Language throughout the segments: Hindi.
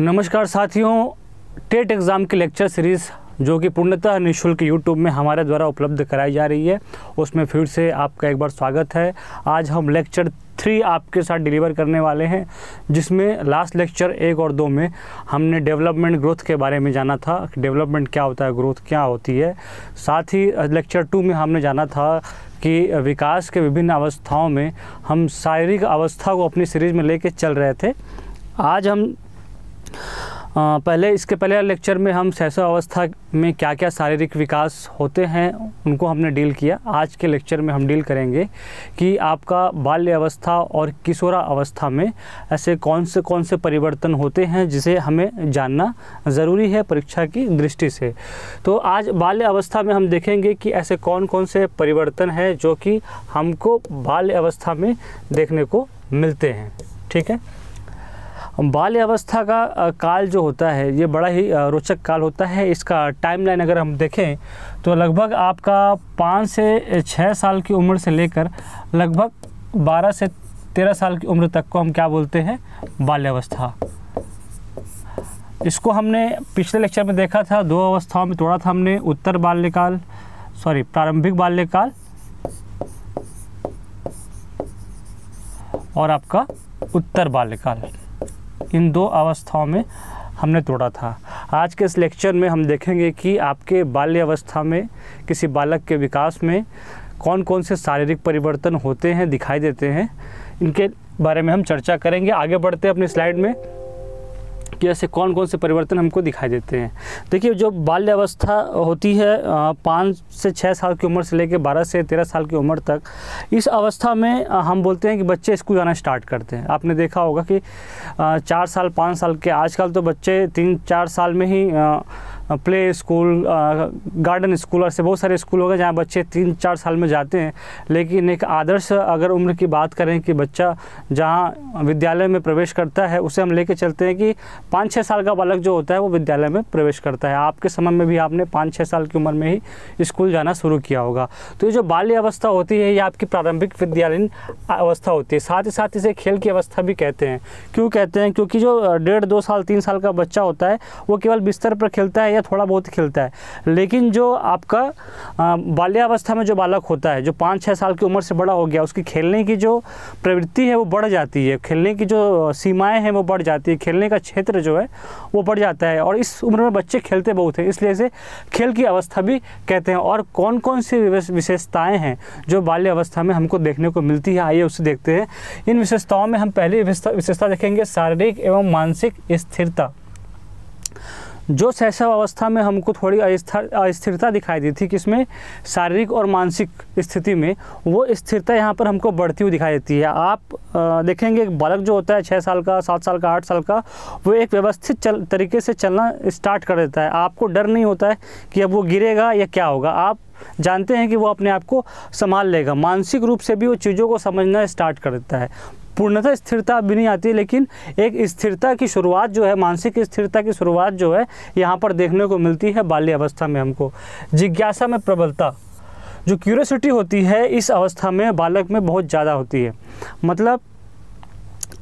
नमस्कार साथियों टेट एग्ज़ाम की लेक्चर सीरीज़ जो कि पूर्णतः निःशुल्क यूट्यूब में हमारे द्वारा उपलब्ध कराई जा रही है उसमें फिर से आपका एक बार स्वागत है आज हम लेक्चर थ्री आपके साथ डिलीवर करने वाले हैं जिसमें लास्ट लेक्चर एक और दो में हमने डेवलपमेंट ग्रोथ के बारे में जाना था डेवलपमेंट क्या होता है ग्रोथ क्या होती है साथ ही लेक्चर टू में हमने जाना था कि विकास के विभिन्न अवस्थाओं में हम शारीरिक अवस्था को अपनी सीरीज़ में ले चल रहे थे आज हम पहले इसके पहले लेक्चर में हम शैशव अवस्था में क्या क्या शारीरिक विकास होते हैं उनको हमने डील किया आज के लेक्चर में हम डील करेंगे कि आपका बाल्य अवस्था और किशोरा अवस्था में ऐसे कौन से कौन से परिवर्तन होते हैं जिसे हमें जानना ज़रूरी है परीक्षा की दृष्टि से तो आज बाल्य अवस्था में हम देखेंगे कि ऐसे कौन कौन से परिवर्तन हैं जो कि हमको बाल्य अवस्था में देखने को मिलते हैं ठीक है बाल्यावस्था का काल जो होता है ये बड़ा ही रोचक काल होता है इसका टाइमलाइन अगर हम देखें तो लगभग आपका पाँच से छः साल की उम्र से लेकर लगभग बारह से तेरह साल की उम्र तक को हम क्या बोलते हैं बाल्यावस्था इसको हमने पिछले लेक्चर में देखा था दो अवस्थाओं में तोड़ा था हमने उत्तर बाल्यकाल सॉरी प्रारंभिक बाल्यकाल और आपका उत्तर बाल्यकाल इन दो अवस्थाओं में हमने तोड़ा था आज के इस लेक्चर में हम देखेंगे कि आपके बाल्यावस्था में किसी बालक के विकास में कौन कौन से शारीरिक परिवर्तन होते हैं दिखाई देते हैं इनके बारे में हम चर्चा करेंगे आगे बढ़ते हैं अपनी स्लाइड में की वजह से कौन कौन से परिवर्तन हमको दिखाई देते हैं देखिए जो बाल्यावस्था होती है पाँच से छः साल की उम्र से लेकर बारह से तेरह साल की उम्र तक इस अवस्था में हम बोलते हैं कि बच्चे स्कूल जाना स्टार्ट करते हैं आपने देखा होगा कि चार साल पाँच साल के आजकल तो बच्चे तीन चार साल में ही प्ले स्कूल गार्डन स्कूल ऐसे बहुत सारे स्कूल हो गए जहाँ बच्चे तीन चार साल में जाते हैं लेकिन एक आदर्श अगर उम्र की बात करें कि बच्चा जहाँ विद्यालय में प्रवेश करता है उसे हम लेके चलते हैं कि पाँच छः साल का बालक जो होता है वो विद्यालय में प्रवेश करता है आपके समय में भी आपने पाँच छः साल की उम्र में ही स्कूल जाना शुरू किया होगा तो ये जो बाल्य अवस्था होती है ये आपकी प्रारंभिक विद्यालयीन अवस्था होती है साथ ही साथ इसे खेल की अवस्था भी कहते हैं क्यों कहते हैं क्योंकि जो डेढ़ दो साल तीन साल का बच्चा होता है वो केवल बिस्तर पर खेलता है या थोड़ा बहुत खेलता है लेकिन जो आपका बाल्यावस्था में जो बालक होता है जो पाँच छः साल की उम्र से बड़ा हो गया उसकी खेलने की जो प्रवृत्ति है वो बढ़ जाती है खेलने की जो सीमाएँ हैं वो बढ़ जाती है खेलने का क्षेत्र जो है वो बढ़ जाता है और इस उम्र में बच्चे खेलते बहुत हैं इसलिए इसे खेल की अवस्था भी कहते हैं और कौन कौन सी विशेषताएँ हैं जो बाल्यावस्था में हमको देखने को मिलती है आइए उसे देखते हैं इन विशेषताओं में हम पहली विशेषता देखेंगे शारीरिक एवं मानसिक स्थिरता जो शैशव अवस्था में हमको थोड़ी अस्थिरता दिखाई दी थी कि इसमें शारीरिक और मानसिक स्थिति में वो स्थिरता यहाँ पर हमको बढ़ती हुई दिखाई देती है आप देखेंगे एक बालक जो होता है छः साल का सात साल का आठ साल का वो एक व्यवस्थित चल तरीके से चलना स्टार्ट कर देता है आपको डर नहीं होता है कि अब वो गिरेगा या क्या होगा आप जानते हैं कि वो अपने आप को संभाल लेगा मानसिक रूप से भी वो चीज़ों को समझना स्टार्ट कर देता है पूर्णतः स्थिरता भी नहीं आती लेकिन एक स्थिरता की शुरुआत जो है मानसिक स्थिरता की शुरुआत जो है यहाँ पर देखने को मिलती है बाल्य अवस्था में हमको जिज्ञासा में प्रबलता जो क्यूरियोसिटी होती है इस अवस्था में बालक में बहुत ज़्यादा होती है मतलब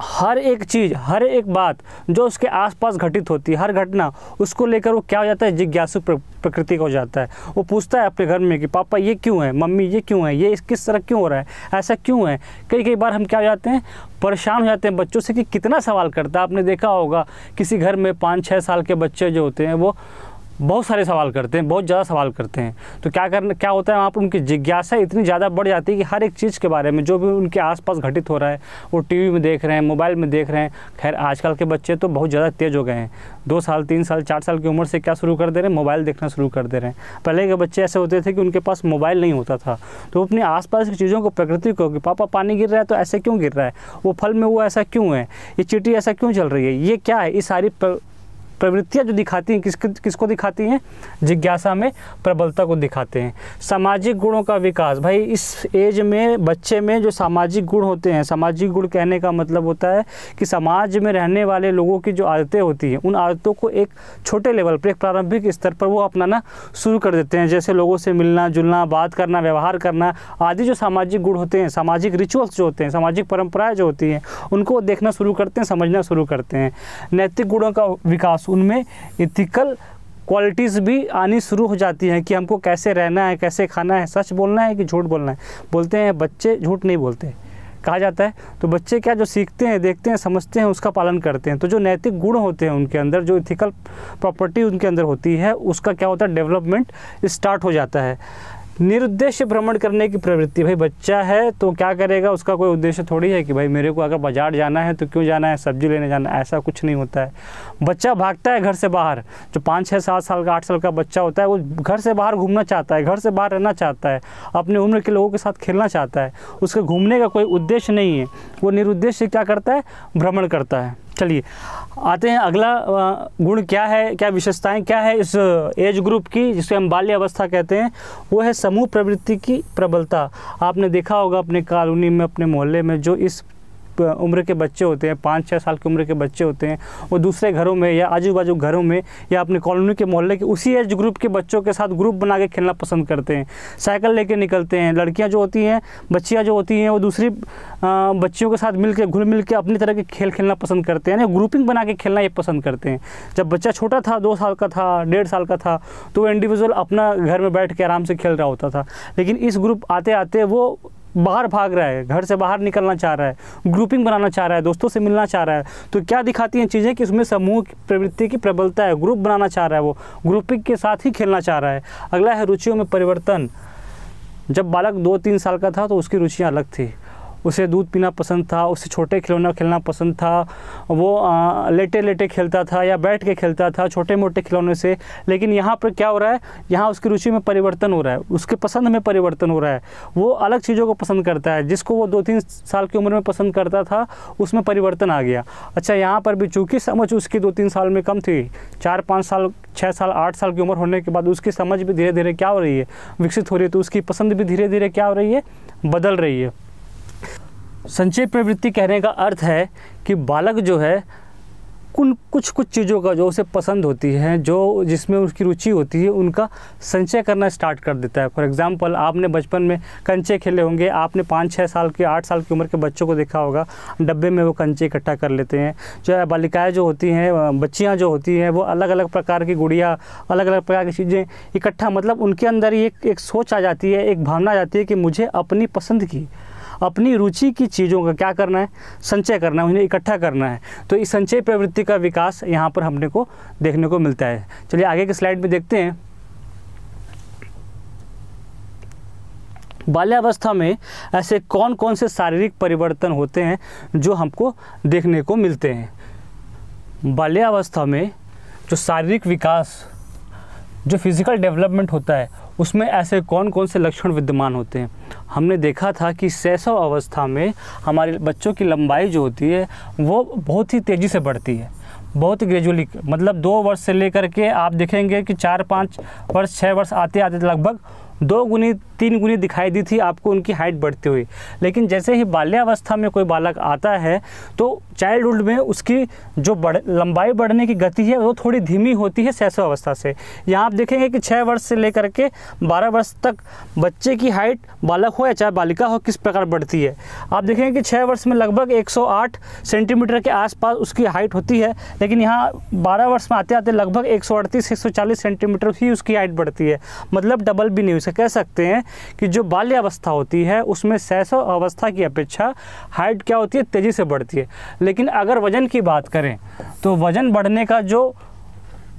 हर एक चीज़ हर एक बात जो उसके आसपास घटित होती है हर घटना उसको लेकर वो क्या हो जाता है जिज्ञासु प्रकृति का हो जाता है वो पूछता है अपने घर में कि पापा ये क्यों है मम्मी ये क्यों है ये इस किस तरह क्यों हो रहा है ऐसा क्यों है कई कई बार हम क्या हो जाते हैं परेशान हो जाते हैं बच्चों से कि कितना सवाल करता है आपने देखा होगा किसी घर में पाँच छः साल के बच्चे जो होते हैं वो बहुत सारे सवाल करते हैं बहुत ज़्यादा सवाल करते हैं तो क्या करना क्या होता है वहाँ पर उनकी जिज्ञासा इतनी ज़्यादा बढ़ जाती है कि हर एक चीज़ के बारे में जो भी उनके आसपास घटित हो रहा है वो टीवी में देख रहे हैं मोबाइल में देख रहे हैं खैर आजकल के बच्चे तो बहुत ज़्यादा तेज़ हो गए हैं दो साल तीन साल चार साल की उम्र से क्या शुरू कर दे रहे हैं मोबाइल देखना शुरू कर दे रहे हैं पहले के बच्चे ऐसे होते थे कि उनके पास मोबाइल नहीं होता था तो अपने पास की चीज़ों को प्रकृति को कि पापा पानी गिर रहा है तो ऐसे क्यों गिर रहा है वो फल में वो ऐसा क्यों है ये चिट्टी ऐसा क्यों चल रही है ये क्या है ये सारी प्रवृत्तियाँ जो दिखाती हैं किस किसको दिखाती हैं जिज्ञासा में प्रबलता को दिखाते हैं सामाजिक गुणों का विकास भाई इस एज में बच्चे में जो सामाजिक गुण होते हैं सामाजिक गुण कहने का मतलब होता है कि समाज में रहने वाले लोगों की जो आदतें होती हैं उन आदतों को एक छोटे लेवल पर एक प्रारंभिक स्तर पर वो अपनाना शुरू कर देते हैं जैसे लोगों से मिलना जुलना बात करना व्यवहार करना आदि जो सामाजिक गुण होते हैं सामाजिक रिचुअल्स जो होते हैं सामाजिक परंपराएँ जो होती हैं उनको देखना शुरू करते हैं समझना शुरू करते हैं नैतिक गुणों का विकास उनमें इथिकल क्वालिटीज़ भी आनी शुरू हो जाती हैं कि हमको कैसे रहना है कैसे खाना है सच बोलना है कि झूठ बोलना है बोलते हैं बच्चे झूठ नहीं बोलते कहा जाता है तो बच्चे क्या जो सीखते हैं देखते हैं समझते हैं उसका पालन करते हैं तो जो नैतिक गुण होते हैं उनके अंदर जो इथिकल प्रॉपर्टी उनके अंदर होती है उसका क्या होता है डेवलपमेंट स्टार्ट हो जाता है निरुद्देश्य भ्रमण करने की प्रवृत्ति भाई बच्चा है तो क्या करेगा उसका कोई उद्देश्य थोड़ी है कि भाई मेरे को अगर बाजार जाना है तो क्यों जाना है सब्जी लेने जाना है ऐसा कुछ नहीं होता है बच्चा भागता है घर से बाहर जो पाँच छः सात साल का आठ साल का बच्चा होता है वो घर से बाहर घूमना चाहता है घर से बाहर रहना चाहता है अपने उम्र के लोगों के साथ खेलना चाहता है उसके घूमने का कोई उद्देश्य नहीं है वो निरुद्देश्य क्या करता है भ्रमण करता है चलिए आते हैं अगला गुण क्या है क्या विशेषताएं क्या है इस एज ग्रुप की जिसे हम बाल्य अवस्था कहते हैं वो है समूह प्रवृत्ति की प्रबलता आपने देखा होगा अपने कॉलोनी में अपने मोहल्ले में जो इस उम्र के बच्चे होते हैं पाँच छः साल की उम्र के बच्चे होते हैं वो दूसरे घरों में या आजू बाजू घरों में या अपने कॉलोनी के मोहल्ले के उसी एज ग्रुप के बच्चों के साथ ग्रुप बना के खेलना पसंद करते हैं साइकिल लेके निकलते हैं लड़कियाँ जो होती हैं बच्चियाँ जो होती हैं वो दूसरी बच्चियों के साथ मिल के घुल मिल के अपनी तरह के खेल खेलना पसंद करते हैं यानी ग्रुपिंग बना के खेलना ये पसंद करते हैं जब बच्चा छोटा था दो साल का था डेढ़ साल का था तो वो इंडिविजुअल अपना घर में बैठ के आराम से खेल रहा होता था लेकिन इस ग्रुप आते आते वो बाहर भाग रहा है घर से बाहर निकलना चाह रहा है ग्रुपिंग बनाना चाह रहा है दोस्तों से मिलना चाह रहा है तो क्या दिखाती हैं चीज़ें कि उसमें समूह प्रवृत्ति की प्रबलता है ग्रुप बनाना चाह रहा है वो ग्रुपिंग के साथ ही खेलना चाह रहा है अगला है रुचियों में परिवर्तन जब बालक दो तीन साल का था तो उसकी रुचियाँ अलग थी उसे दूध पीना पसंद था उसे छोटे खिलौना खेलना पसंद था वो आ, लेटे लेटे खेलता था या बैठ के खेलता था छोटे मोटे खिलौने से लेकिन यहाँ पर क्या हो रहा है यहाँ उसकी रुचि में परिवर्तन हो रहा है उसके पसंद में परिवर्तन हो रहा है वो अलग चीज़ों को पसंद करता है जिसको वो दो तीन साल की उम्र में पसंद करता था उसमें परिवर्तन आ गया अच्छा यहाँ पर भी चूँकि समझ उसकी दो तीन साल में कम थी चार पाँच साल छः साल आठ साल की उम्र होने के बाद उसकी समझ भी धीरे धीरे क्या हो रही है विकसित हो रही है तो उसकी पसंद भी धीरे धीरे क्या हो रही है बदल रही है संचय प्रवृत्ति कहने का अर्थ है कि बालक जो है कुल कुछ कुछ चीज़ों का जो उसे पसंद होती है जो जिसमें उसकी रुचि होती है उनका संचय करना स्टार्ट कर देता है फॉर एग्ज़ाम्पल आपने बचपन में कंचे खेले होंगे आपने पाँच छः साल के आठ साल की उम्र के बच्चों को देखा होगा डब्बे में वो कंचे इकट्ठा कर लेते हैं जो है बालिकाएँ जो होती हैं बच्चियाँ जो होती हैं वो अलग अलग प्रकार की गुड़िया अलग अलग प्रकार की चीज़ें इकट्ठा मतलब उनके अंदर ही एक, एक सोच आ जाती है एक भावना आ जाती है कि मुझे अपनी पसंद की अपनी रुचि की चीज़ों का क्या करना है संचय करना है उन्हें इकट्ठा करना है तो इस संचय प्रवृत्ति का विकास यहाँ पर हमने को देखने को मिलता है चलिए आगे की स्लाइड में देखते हैं बाल्यावस्था में ऐसे कौन कौन से शारीरिक परिवर्तन होते हैं जो हमको देखने को मिलते हैं बाल्यावस्था में जो शारीरिक विकास जो फिज़िकल डेवलपमेंट होता है उसमें ऐसे कौन कौन से लक्षण विद्यमान होते हैं हमने देखा था कि शैशव अवस्था में हमारे बच्चों की लंबाई जो होती है वो बहुत ही तेज़ी से बढ़ती है बहुत ही ग्रेजुअली मतलब दो वर्ष से लेकर के आप देखेंगे कि चार पाँच वर्ष छः वर्ष आते आते लगभग दो गुनी तीन गुनी दिखाई दी थी आपको उनकी हाइट बढ़ती हुई लेकिन जैसे ही बाल्यावस्था में कोई बालक आता है तो चाइल्डहुड में उसकी जो बढ़ लंबाई बढ़ने की गति है वो थोड़ी धीमी होती है अवस्था से यहाँ आप देखेंगे कि छः वर्ष से लेकर के बारह वर्ष तक बच्चे की हाइट बालक हो या चाहे बालिका हो किस प्रकार बढ़ती है आप देखेंगे कि छः वर्ष में लगभग एक सेंटीमीटर के आसपास उसकी हाइट होती है लेकिन यहाँ बारह वर्ष में आते आते लगभग एक सौ सेंटीमीटर ही उसकी हाइट बढ़ती है मतलब डबल भी नहीं उसे कह सकते हैं कि जो बाल्यावस्था होती है उसमें शैशव अवस्था की अपेक्षा हाइट क्या होती है तेज़ी से बढ़ती है लेकिन अगर वज़न की बात करें तो वज़न बढ़ने का जो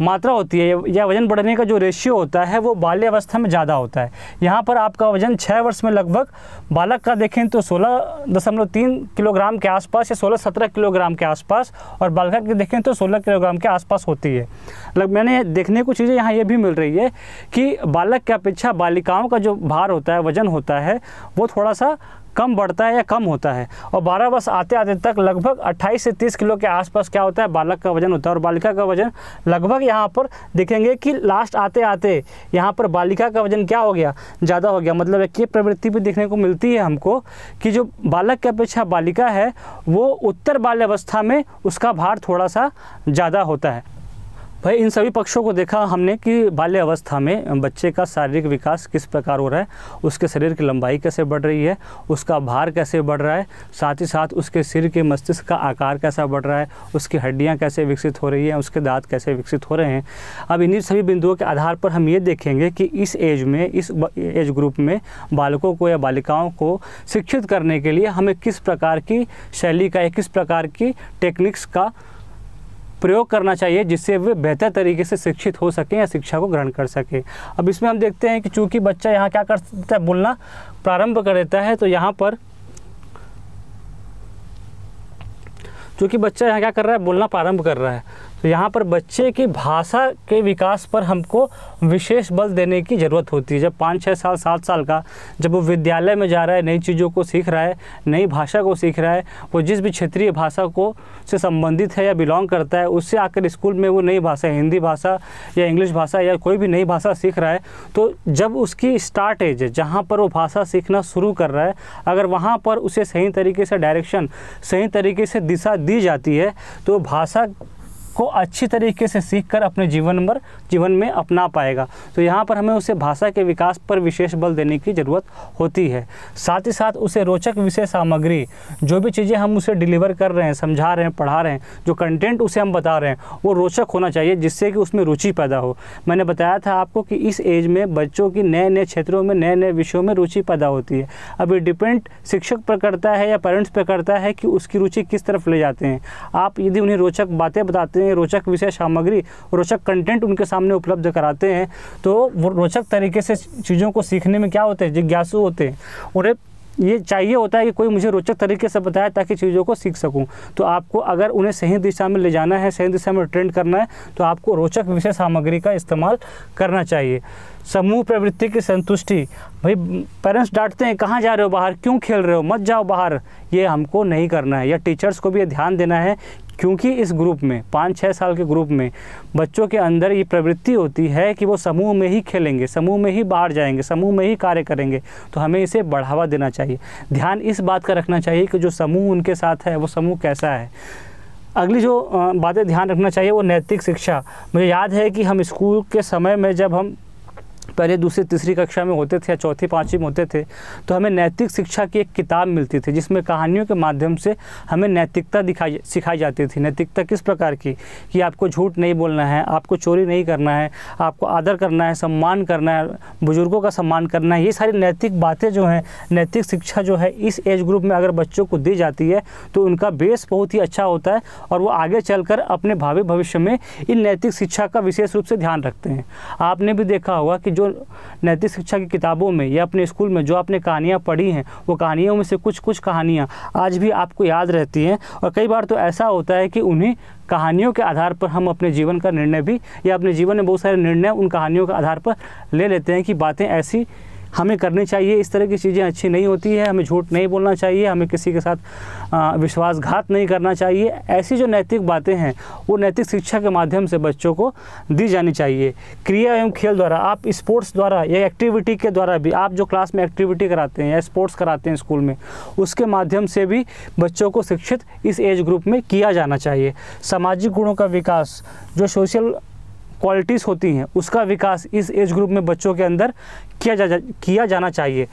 मात्रा होती है या वजन बढ़ने का जो रेशियो होता है वो बाल्यावस्था में ज़्यादा होता है यहाँ पर आपका वजन छः वर्ष में लगभग बालक का देखें तो सोलह दशमलव तीन किलोग्राम के आसपास या सोलह सत्रह किलोग्राम के आसपास और बालिका की देखें तो सोलह किलोग्राम के आसपास होती है लग मतलब मैंने देखने को चीज़ें यहाँ ये भी मिल रही है कि बालक की अपेक्षा बालिकाओं का जो भार होता है वजन होता है वो थोड़ा सा कम बढ़ता है या कम होता है और बारह वर्ष आते आते तक लगभग अट्ठाईस से तीस किलो के आसपास क्या होता है बालक का वजन होता है और बालिका का वजन लगभग यहाँ पर देखेंगे कि लास्ट आते आते यहाँ पर बालिका का वजन क्या हो गया ज़्यादा हो गया मतलब एक ये प्रवृत्ति भी देखने को मिलती है हमको कि जो बालक की अपेक्षा बालिका है वो उत्तर बाल्यावस्था में उसका भार थोड़ा सा ज़्यादा होता है भाई इन सभी पक्षों को देखा हमने कि बाल्य अवस्था में बच्चे का शारीरिक विकास किस प्रकार हो रहा है उसके शरीर की लंबाई कैसे बढ़ रही है उसका भार कैसे बढ़ रहा है साथ ही साथ उसके सिर के मस्तिष्क का आकार कैसा बढ़ रहा है उसकी हड्डियाँ कैसे विकसित हो रही हैं उसके दांत कैसे विकसित हो रहे हैं अब इन्हीं सभी बिंदुओं के आधार पर हम ये देखेंगे कि इस एज में इस एज ग्रुप में बालकों को या बालिकाओं को शिक्षित करने के लिए हमें किस प्रकार की शैली का या किस प्रकार की टेक्निक्स का प्रयोग करना चाहिए जिससे वे बेहतर तरीके से शिक्षित हो सकें या शिक्षा को ग्रहण कर सकें अब इसमें हम देखते हैं कि चूंकि बच्चा यहाँ क्या कर सकता है बोलना प्रारंभ कर देता है तो यहाँ पर चूँकि बच्चा यहाँ क्या कर रहा है बोलना प्रारंभ कर रहा है तो यहाँ पर बच्चे की भाषा के विकास पर हमको विशेष बल देने की ज़रूरत होती है जब पाँच छः साल सात साल का जब वो विद्यालय में जा रहा है नई चीज़ों को सीख रहा है नई भाषा को सीख रहा है वो जिस भी क्षेत्रीय भाषा को से संबंधित है या बिलोंग करता है उससे आकर स्कूल में वो नई भाषा हिंदी भाषा या इंग्लिश भाषा या कोई भी नई भाषा सीख रहा है तो जब उसकी स्टार्ट एज है जहाँ पर वो भाषा सीखना शुरू कर रहा है अगर वहाँ पर उसे सही तरीके से डायरेक्शन सही तरीके से दिशा दी जाती है तो भाषा को अच्छी तरीके से सीख कर अपने जीवन पर जीवन में अपना पाएगा तो यहाँ पर हमें उसे भाषा के विकास पर विशेष बल देने की ज़रूरत होती है साथ ही साथ उसे रोचक विषय सामग्री जो भी चीज़ें हम उसे डिलीवर कर रहे हैं समझा रहे हैं पढ़ा रहे हैं जो कंटेंट उसे हम बता रहे हैं वो रोचक होना चाहिए जिससे कि उसमें रुचि पैदा हो मैंने बताया था आपको कि इस एज में बच्चों की नए नए क्षेत्रों में नए नए विषयों में रुचि पैदा होती है अब डिपेंड शिक्षक पर करता है या पेरेंट्स पर करता है कि उसकी रुचि किस तरफ ले जाते हैं आप यदि उन्हें रोचक बातें बताते हैं हैं रोचक विषय सामग्री रोचक कंटेंट उनके सामने उपलब्ध कराते हैं तो वो रोचक तरीके से चीज़ों को सीखने में क्या होते हैं जिज्ञासु होते हैं उन्हें ये चाहिए होता है कि कोई मुझे रोचक तरीके से बताए ताकि चीज़ों को सीख सकूं तो आपको अगर उन्हें सही दिशा में ले जाना है सही दिशा में ट्रेंड करना है तो आपको रोचक विषय सामग्री का इस्तेमाल करना चाहिए समूह प्रवृत्ति की संतुष्टि भाई पेरेंट्स डांटते हैं कहाँ जा रहे हो बाहर क्यों खेल रहे हो मत जाओ बाहर ये हमको नहीं करना है या टीचर्स को भी ध्यान देना है क्योंकि इस ग्रुप में पाँच छः साल के ग्रुप में बच्चों के अंदर ये प्रवृत्ति होती है कि वो समूह में ही खेलेंगे समूह में ही बाहर जाएंगे समूह में ही कार्य करेंगे तो हमें इसे बढ़ावा देना चाहिए ध्यान इस बात का रखना चाहिए कि जो समूह उनके साथ है वो समूह कैसा है अगली जो बातें ध्यान रखना चाहिए वो नैतिक शिक्षा मुझे याद है कि हम स्कूल के समय में जब हम पहले दूसरी तीसरी कक्षा में होते थे या चौथी पाँचवीं में होते थे तो हमें नैतिक शिक्षा की एक किताब मिलती थी जिसमें कहानियों के माध्यम से हमें नैतिकता दिखाई सिखाई जाती थी नैतिकता किस प्रकार की कि आपको झूठ नहीं बोलना है आपको चोरी नहीं करना है आपको आदर करना है सम्मान करना है बुज़ुर्गों का सम्मान करना है ये सारी नैतिक बातें जो हैं नैतिक शिक्षा जो है इस एज ग्रुप में अगर बच्चों को दी जाती है तो उनका बेस बहुत ही अच्छा होता है और वो आगे चलकर अपने भावी भविष्य में इन नैतिक शिक्षा का विशेष रूप से ध्यान रखते हैं आपने भी देखा होगा कि जो नैतिक शिक्षा की किताबों में या अपने स्कूल में जो आपने कहानियाँ पढ़ी हैं वो कहानियों में से कुछ कुछ कहानियाँ आज भी आपको याद रहती हैं और कई बार तो ऐसा होता है कि उन्हीं कहानियों के आधार पर हम अपने जीवन का निर्णय भी या अपने जीवन में बहुत सारे निर्णय उन कहानियों के आधार पर ले लेते हैं कि बातें ऐसी हमें करनी चाहिए इस तरह की चीज़ें अच्छी नहीं होती है हमें झूठ नहीं बोलना चाहिए हमें किसी के साथ विश्वासघात नहीं करना चाहिए ऐसी जो नैतिक बातें हैं वो नैतिक शिक्षा के माध्यम से बच्चों को दी जानी चाहिए क्रिया एवं खेल द्वारा आप स्पोर्ट्स द्वारा या एक्टिविटी के द्वारा भी आप जो क्लास में एक्टिविटी कराते हैं या स्पोर्ट्स कराते हैं स्कूल में उसके माध्यम से भी बच्चों को शिक्षित इस एज ग्रुप में किया जाना चाहिए सामाजिक गुणों का विकास जो सोशल क्वालिटीज़ होती हैं उसका विकास इस एज ग्रुप में बच्चों के अंदर किया जा, जा किया जाना चाहिए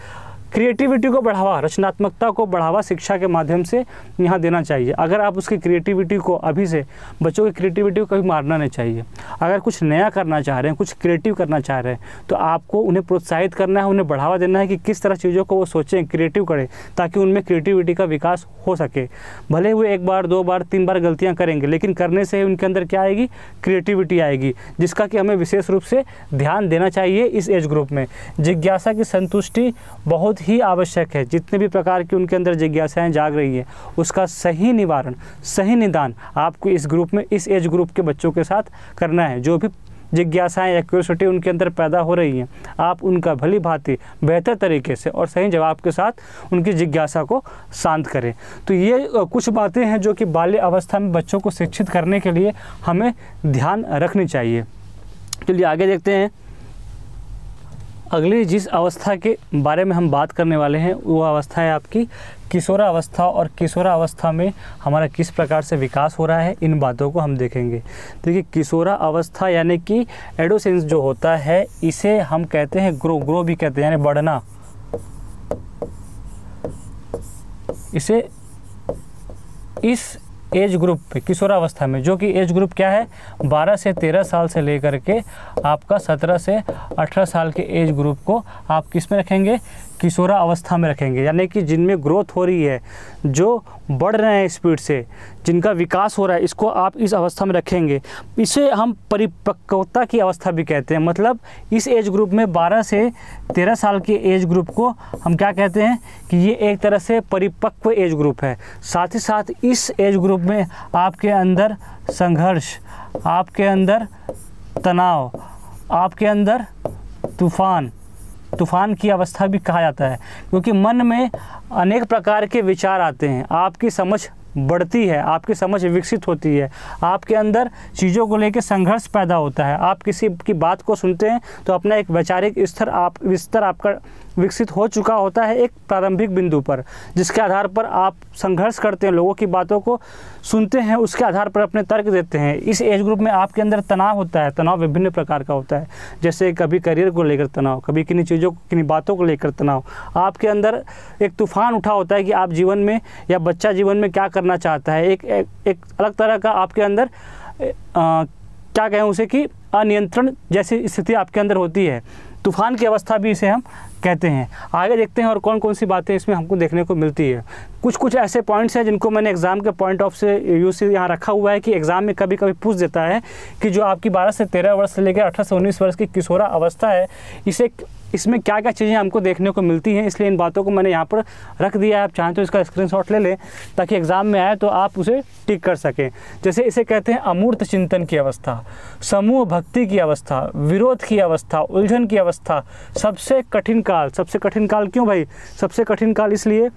क्रिएटिविटी को बढ़ावा रचनात्मकता को बढ़ावा शिक्षा के माध्यम से यहाँ देना चाहिए अगर आप उसकी क्रिएटिविटी को अभी से बच्चों की क्रिएटिविटी को कभी मारना नहीं चाहिए अगर कुछ नया करना चाह रहे हैं कुछ क्रिएटिव करना चाह रहे हैं तो आपको उन्हें प्रोत्साहित करना है उन्हें बढ़ावा देना है कि किस तरह चीज़ों को वो सोचें क्रिएटिव करें ताकि उनमें क्रिएटिविटी का विकास हो सके भले वो एक बार दो बार तीन बार गलतियाँ करेंगे लेकिन करने से उनके अंदर क्या आएगी क्रिएटिविटी आएगी जिसका कि हमें विशेष रूप से ध्यान देना चाहिए इस एज ग्रुप में जिज्ञासा की संतुष्टि बहुत ही आवश्यक है जितने भी प्रकार की उनके अंदर जिज्ञासाएँ जाग रही हैं उसका सही निवारण सही निदान आपको इस ग्रुप में इस एज ग्रुप के बच्चों के साथ करना है जो भी जिज्ञासाएँ या क्यूरसिटी उनके अंदर पैदा हो रही हैं आप उनका भली भांति बेहतर तरीके से और सही जवाब के साथ उनकी जिज्ञासा को शांत करें तो ये कुछ बातें हैं जो कि बाल्य अवस्था में बच्चों को शिक्षित करने के लिए हमें ध्यान रखनी चाहिए चलिए आगे देखते हैं अगली जिस अवस्था के बारे में हम बात करने वाले हैं वो अवस्था है आपकी किशोरावस्था और किशोरावस्था में हमारा किस प्रकार से विकास हो रहा है इन बातों को हम देखेंगे देखिए किशोरा अवस्था यानी कि एडोसेंस जो होता है इसे हम कहते हैं ग्रो ग्रो भी कहते हैं यानी बढ़ना इसे इस एज ग्रुप पे किशोरावस्था में जो कि एज ग्रुप क्या है 12 से 13 साल से लेकर के आपका 17 से 18 साल के एज ग्रुप को आप किस में रखेंगे किशोरा अवस्था में रखेंगे यानी कि जिनमें ग्रोथ हो रही है जो बढ़ रहे हैं स्पीड से जिनका विकास हो रहा है इसको आप इस अवस्था में रखेंगे इसे हम परिपक्वता की अवस्था भी कहते हैं मतलब इस एज ग्रुप में 12 से 13 साल के एज ग्रुप को हम क्या कहते हैं कि ये एक तरह से परिपक्व एज ग्रुप है साथ ही साथ इस एज ग्रुप में आपके अंदर संघर्ष आपके अंदर तनाव आपके अंदर तूफान तूफान की अवस्था भी कहा जाता है क्योंकि मन में अनेक प्रकार के विचार आते हैं आपकी समझ बढ़ती है आपकी समझ विकसित होती है आपके अंदर चीज़ों को लेकर संघर्ष पैदा होता है आप किसी की बात को सुनते हैं तो अपना एक वैचारिक स्तर आप विस्तर आपका विकसित हो चुका होता है एक प्रारंभिक बिंदु पर जिसके आधार पर आप संघर्ष करते हैं लोगों की बातों को सुनते हैं उसके आधार पर अपने तर्क देते हैं इस एज ग्रुप में आपके अंदर तनाव होता है तनाव विभिन्न प्रकार का होता है जैसे कभी करियर को लेकर तनाव कभी किन्हीं चीज़ों को किन्हीं बातों को लेकर तनाव आपके अंदर एक तूफान उठा होता है कि आप जीवन में या बच्चा जीवन में क्या करना चाहता है एक एक, एक अलग तरह का आपके अंदर क्या कहें उसे कि अनियंत्रण जैसी स्थिति आपके अंदर होती है तूफान की अवस्था भी इसे हम कहते हैं आगे देखते हैं और कौन कौन सी बातें इसमें हमको देखने को मिलती है कुछ कुछ ऐसे पॉइंट्स हैं जिनको मैंने एग्ज़ाम के पॉइंट ऑफ से यू से यहाँ रखा हुआ है कि एग्ज़ाम में कभी कभी पूछ देता है कि जो आपकी 12 से 13 वर्ष से लेकर अठारह से उन्नीस वर्ष की किशोरा अवस्था है इसे इसमें क्या क्या चीज़ें हमको देखने को मिलती हैं इसलिए इन बातों को मैंने यहाँ पर रख दिया है आप चाहें तो इसका स्क्रीन ले लें ताकि एग्ज़ाम में आए तो आप उसे टिक कर सकें जैसे इसे कहते हैं अमूर्त चिंतन की अवस्था समूह भक्ति की अवस्था विरोध की अवस्था उलझन की अवस्था सबसे कठिन काल सबसे कठिन काल क्यों भाई सबसे कठिन काल इसलिए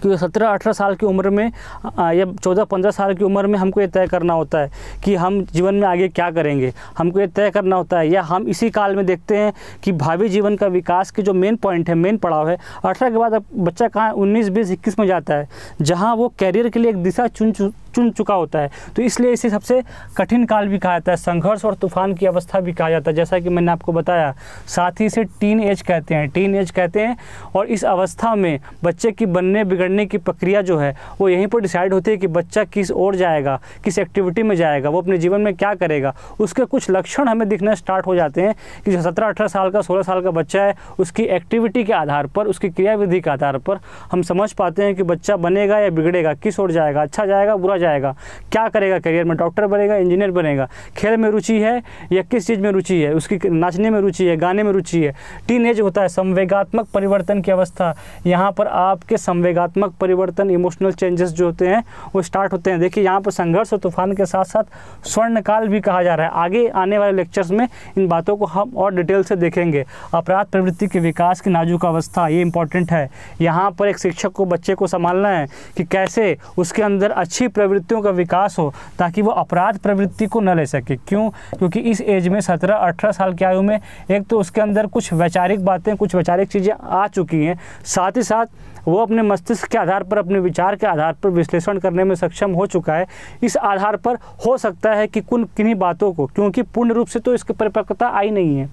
क्योंकि सत्रह अठारह साल की उम्र में या चौदह पंद्रह साल की उम्र में हमको ये तय करना होता है कि हम जीवन में आगे क्या करेंगे हमको ये तय करना होता है या हम इसी काल में देखते हैं कि भावी जीवन का विकास के जो मेन पॉइंट है मेन पड़ाव है अठारह के बाद अब बच्चा कहाँ उन्नीस बीस इक्कीस में जाता है जहाँ वो कैरियर के लिए एक दिशा चुन चुन चुन चुका होता है तो इसलिए इसे सबसे कठिन काल भी कहा जाता है संघर्ष और तूफान की अवस्था भी कहा जाता है जैसा कि मैंने आपको बताया साथ ही इसे टीन एज कहते हैं टीन एज कहते हैं और इस अवस्था में बच्चे की बनने बिगड़ने की प्रक्रिया जो है वो यहीं पर डिसाइड होती है कि बच्चा किस ओर जाएगा किस एक्टिविटी में जाएगा वो अपने जीवन में क्या करेगा उसके कुछ लक्षण हमें दिखना स्टार्ट हो जाते हैं कि जो सत्रह अठारह साल का सोलह साल का बच्चा है उसकी एक्टिविटी के आधार पर उसकी क्रियाविधि के आधार पर हम समझ पाते हैं कि बच्चा बनेगा या बिगड़ेगा किस ओर जाएगा अच्छा जाएगा बुरा जाएगा क्या करेगा करियर में डॉक्टर बनेगा इंजीनियर बनेगा खेल में रुचि है या किस चीज़ में रुचि है उसकी नाचने में रुचि है गाने में रुचि है टीन होता है संवेगात्मक परिवर्तन की अवस्था यहाँ पर आपके संवेगात्मक परिवर्तन इमोशनल चेंजेस जो होते हैं वो स्टार्ट होते हैं देखिए यहाँ पर संघर्ष और तूफान के साथ साथ स्वर्णकाल भी कहा जा रहा है आगे आने वाले लेक्चर्स में इन बातों को हम और डिटेल से देखेंगे अपराध प्रवृत्ति के विकास की नाजुक अवस्था ये इंपॉर्टेंट है यहाँ पर एक शिक्षक को बच्चे को संभालना है कि कैसे उसके अंदर अच्छी प्रवृत्ति प्रवृत्तियों का विकास हो ताकि वो अपराध प्रवृत्ति को न ले सके क्यों क्योंकि इस एज में सत्रह अठारह साल की आयु में एक तो उसके अंदर कुछ वैचारिक बातें कुछ वैचारिक चीज़ें आ चुकी हैं साथ ही साथ वो अपने मस्तिष्क के आधार पर अपने विचार के आधार पर विश्लेषण करने में सक्षम हो चुका है इस आधार पर हो सकता है कि कुन किन्हीं बातों को क्योंकि पूर्ण रूप से तो इसकी परिपक्वता आई नहीं है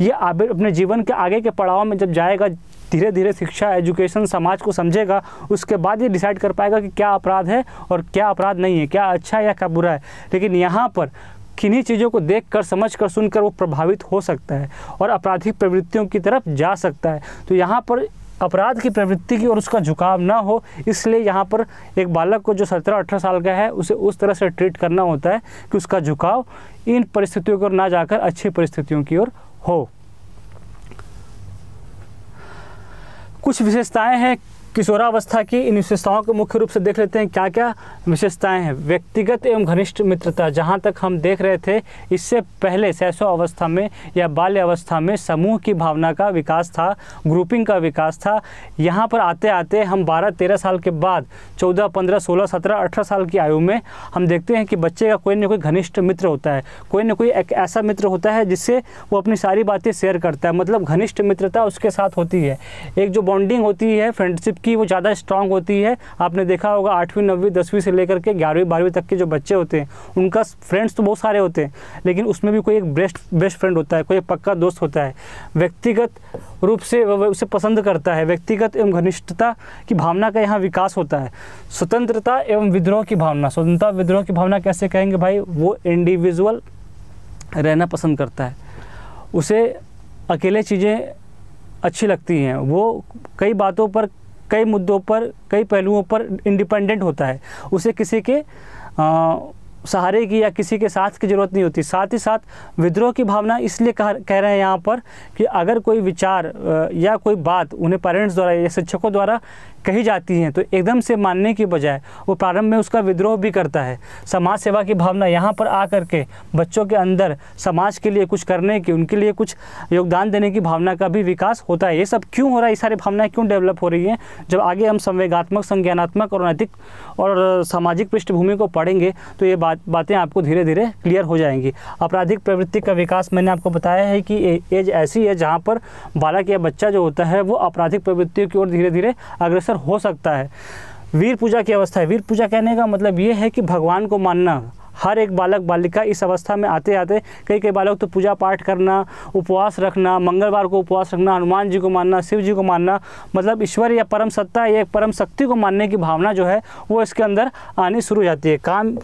ये अपने जीवन के आगे के पड़ाव में जब जाएगा धीरे धीरे शिक्षा एजुकेशन समाज को समझेगा उसके बाद ये डिसाइड कर पाएगा कि क्या अपराध है और क्या अपराध नहीं है क्या अच्छा है या क्या बुरा है लेकिन यहाँ पर किन्हीं चीज़ों को देख कर समझ कर सुनकर वो प्रभावित हो सकता है और आपराधिक प्रवृत्तियों की तरफ जा सकता है तो यहाँ पर अपराध की प्रवृत्ति की और उसका झुकाव ना हो इसलिए यहाँ पर एक बालक को जो सत्रह अठारह साल का है उसे उस तरह से ट्रीट करना होता है कि उसका झुकाव इन परिस्थितियों की ओर ना जाकर अच्छी परिस्थितियों की ओर हो कुछ विशेषताएं हैं किशोरावस्था की इन विशेषताओं को मुख्य रूप से देख लेते हैं क्या क्या विशेषताएं हैं व्यक्तिगत एवं घनिष्ठ मित्रता जहां तक हम देख रहे थे इससे पहले सैसो अवस्था में या बाल्य अवस्था में समूह की भावना का विकास था ग्रुपिंग का विकास था यहां पर आते आते हम 12-13 साल के बाद 14, 15, 16, 17, 18 साल की आयु में हम देखते हैं कि बच्चे का कोई ना कोई घनिष्ठ मित्र होता है कोई ना कोई एक ऐसा मित्र होता है जिससे वो अपनी सारी बातें शेयर करता है मतलब घनिष्ठ मित्रता उसके साथ होती है एक जो बॉन्डिंग होती है फ्रेंडशिप की वो ज़्यादा स्ट्रांग होती है आपने देखा होगा आठवीं नवीं दसवीं से लेकर के ग्यारहवीं बारहवीं तक के जो बच्चे होते हैं उनका फ्रेंड्स तो बहुत सारे होते हैं लेकिन उसमें भी कोई एक बेस्ट बेस्ट फ्रेंड होता है कोई एक पक्का दोस्त होता है व्यक्तिगत रूप से उसे पसंद करता है व्यक्तिगत एवं घनिष्ठता की भावना का यहाँ विकास होता है स्वतंत्रता एवं विद्रोह की भावना स्वतंत्रता विद्रोह की भावना कैसे कहेंगे भाई वो इंडिविजुअल रहना पसंद करता है उसे अकेले चीज़ें अच्छी लगती हैं वो कई बातों पर कई मुद्दों पर कई पहलुओं पर इंडिपेंडेंट होता है उसे किसी के सहारे की या किसी के साथ की ज़रूरत नहीं होती साथ ही साथ विद्रोह की भावना इसलिए कह कह रहे हैं यहाँ पर कि अगर कोई विचार या कोई बात उन्हें पेरेंट्स द्वारा या शिक्षकों द्वारा कही जाती हैं तो एकदम से मानने की बजाय वो प्रारंभ में उसका विद्रोह भी करता है समाज सेवा की भावना यहाँ पर आ करके बच्चों के अंदर समाज के लिए कुछ करने की उनके लिए कुछ योगदान देने की भावना का भी विकास होता है ये सब क्यों हो रहा है ये सारी भावनाएँ क्यों डेवलप हो रही हैं जब आगे हम संवेगात्मक संज्ञानात्मक और नैतिक और सामाजिक पृष्ठभूमि को पढ़ेंगे तो ये बात बात बातें आपको धीरे धीरे क्लियर हो जाएंगी आपराधिक प्रवृत्ति का विकास मैंने आपको बताया है कि एज ऐसी है जहाँ पर बालक या बच्चा जो होता है वो आपराधिक प्रवृत्तियों की ओर धीरे धीरे अग्रसर हो सकता है वीर पूजा की अवस्था है वीर पूजा कहने का मतलब ये है कि भगवान को मानना हर एक बालक बालिका इस अवस्था में आते आते कई कई बालक तो पूजा पाठ करना उपवास रखना मंगलवार को उपवास रखना हनुमान जी को मानना शिव जी को मानना मतलब ईश्वर या परम सत्ता या परम शक्ति को मानने की भावना जो है वो इसके अंदर आनी शुरू हो जाती है काम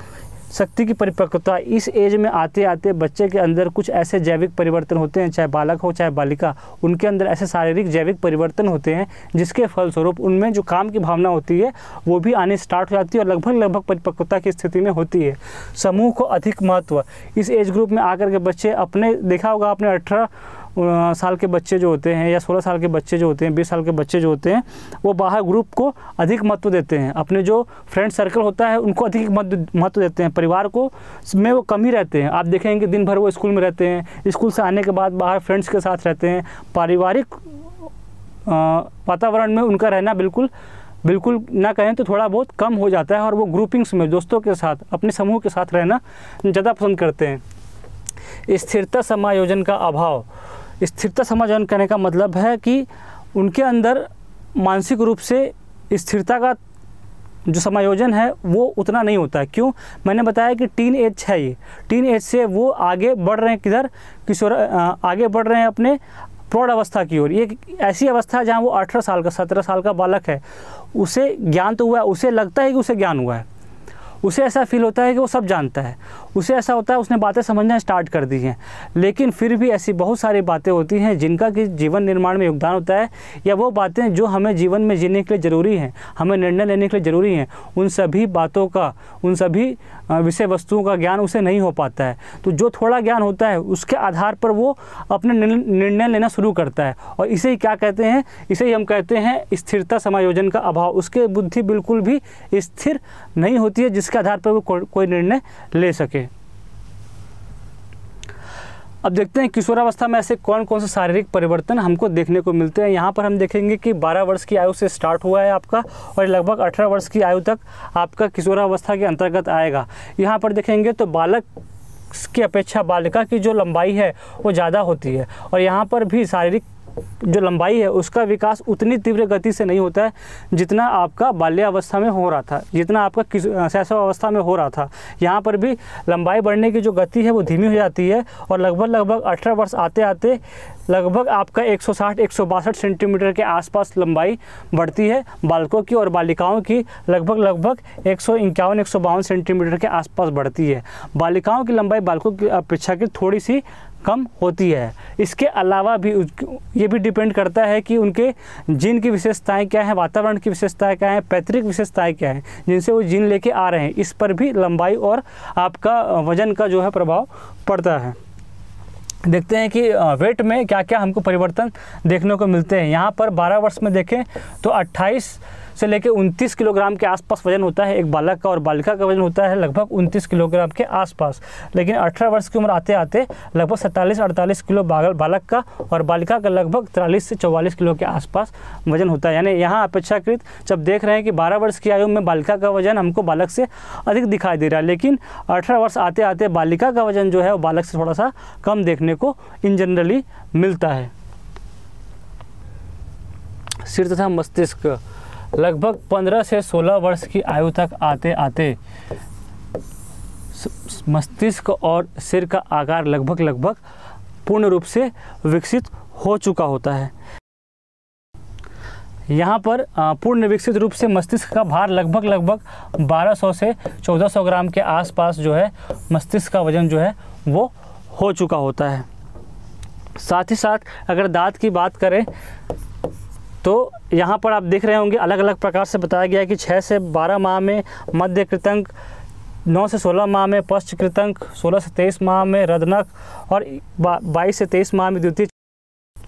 शक्ति की परिपक्वता इस एज में आते आते बच्चे के अंदर कुछ ऐसे जैविक परिवर्तन होते हैं चाहे बालक हो चाहे बालिका उनके अंदर ऐसे शारीरिक जैविक परिवर्तन होते हैं जिसके फलस्वरूप उनमें जो काम की भावना होती है वो भी आने स्टार्ट हो जाती है और लगभग लगभग परिपक्वता की स्थिति में होती है समूह को अधिक महत्व इस एज ग्रुप में आकर के बच्चे अपने देखा होगा अपने अठारह साल के बच्चे जो होते हैं या सोलह साल के बच्चे जो होते हैं बीस साल के बच्चे जो होते हैं वो बाहर ग्रुप को अधिक महत्व देते हैं अपने जो फ्रेंड सर्कल होता है उनको अधिक महत्व देते हैं परिवार को में वो कम ही रहते हैं आप देखेंगे दिन भर वो स्कूल में रहते हैं स्कूल से आने के बाद बाहर फ्रेंड्स के साथ रहते हैं पारिवारिक वातावरण में उनका रहना बिल्कुल बिल्कुल ना कहें तो थोड़ा बहुत कम हो जाता है और वो ग्रुपिंग्स में दोस्तों के साथ अपने समूह के साथ रहना ज़्यादा पसंद करते हैं स्थिरता समायोजन का अभाव स्थिरता समाजन करने का मतलब है कि उनके अंदर मानसिक रूप से स्थिरता का जो समायोजन है वो उतना नहीं होता है क्यों मैंने बताया कि टीन एज है ये टीन एज से वो आगे बढ़ रहे हैं किधर किशोर आगे बढ़ रहे हैं अपने प्रौढ़ अवस्था की ओर ये ऐसी अवस्था है जहाँ वो अठारह साल का सत्रह साल का बालक है उसे ज्ञान तो हुआ है उसे लगता है कि उसे ज्ञान हुआ है उसे ऐसा फील होता है कि वो सब जानता है उसे ऐसा होता है उसने बातें समझना स्टार्ट कर दी हैं लेकिन फिर भी ऐसी बहुत सारी बातें होती हैं जिनका कि जीवन निर्माण में योगदान होता है या वो बातें जो हमें जीवन में जीने के लिए ज़रूरी हैं हमें निर्णय लेने के लिए ज़रूरी हैं उन सभी बातों का उन सभी विषय वस्तुओं का ज्ञान उसे नहीं हो पाता है तो जो थोड़ा ज्ञान होता है उसके आधार पर वो अपने निर्णय लेना शुरू करता है और इसे ही क्या कहते हैं इसे ही हम कहते हैं स्थिरता समायोजन का अभाव उसके बुद्धि बिल्कुल भी स्थिर नहीं होती है जिसके आधार पर वो को, कोई निर्णय ले सके अब देखते हैं किशोरावस्था में ऐसे कौन कौन से शारीरिक परिवर्तन हमको देखने को मिलते हैं यहाँ पर हम देखेंगे कि 12 वर्ष की आयु से स्टार्ट हुआ है आपका और लगभग 18 वर्ष की आयु तक आपका किशोरावस्था के अंतर्गत आएगा यहाँ पर देखेंगे तो बालक की अपेक्षा बालिका की जो लंबाई है वो ज़्यादा होती है और यहाँ पर भी शारीरिक जो लंबाई है उसका विकास उतनी तीव्र गति से नहीं होता है जितना आपका बाल्यावस्था में हो रहा था जितना आपका अवस्था में हो रहा था यहाँ पर भी लंबाई बढ़ने की जो गति है वो धीमी हो जाती है और लगभग लगभग अठारह वर्ष आते आते लगभग आपका 160 162 सेंटीमीटर के आसपास लंबाई बढ़ती है बालकों की और बालिकाओं की लगभग लगभग एक सौ सेंटीमीटर के आसपास बढ़ती है बालिकाओं की लंबाई बालकों की अपेक्षा की थोड़ी सी कम होती है इसके अलावा भी ये भी डिपेंड करता है कि उनके जिन की विशेषताएं क्या हैं वातावरण की विशेषताएं क्या हैं पैतृक विशेषताएं क्या हैं जिनसे वो जीन लेके आ रहे हैं इस पर भी लंबाई और आपका वजन का जो है प्रभाव पड़ता है देखते हैं कि वेट में क्या क्या हमको परिवर्तन देखने को मिलते हैं यहाँ पर बारह वर्ष में देखें तो अट्ठाईस से लेकर उनतीस किलोग्राम के आसपास वजन होता है एक बालक का और बालिका का वजन होता है लगभग उनतीस किलोग्राम के आसपास लेकिन अठारह वर्ष की उम्र आते आते लगभग सैंतालीस अड़तालीस किलो बालक का और बालिका का लगभग तिरालीस से चौवालीस किलो के आसपास वजन होता है यानी यहाँ अपेक्षाकृत जब देख रहे हैं कि बारह वर्ष की आयु में बालिका का वजन हमको बालक से अधिक दिखाई दे रहा है लेकिन अठारह वर्ष आते आते बालिका का वजन जो है वो बालक से थोड़ा सा कम देखने को इन जनरली मिलता है सिर तथा मस्तिष्क लगभग 15 से 16 वर्ष की आयु तक आते आते मस्तिष्क और सिर का आकार लगभग लगभग पूर्ण रूप से विकसित हो चुका होता है यहाँ पर पूर्ण विकसित रूप से मस्तिष्क का भार लगभग लगभग 1200 से 1400 ग्राम के आसपास जो है मस्तिष्क का वजन जो है वो हो चुका होता है साथ ही साथ अगर दांत की बात करें तो यहाँ पर आप देख रहे होंगे अलग अलग प्रकार से बताया गया है कि छः से बारह माह में मध्य कृतंक नौ से सोलह माह में पश्च कृतंक सोलह से तेईस माह में रदनक और बाईस से तेईस माह में द्वितीय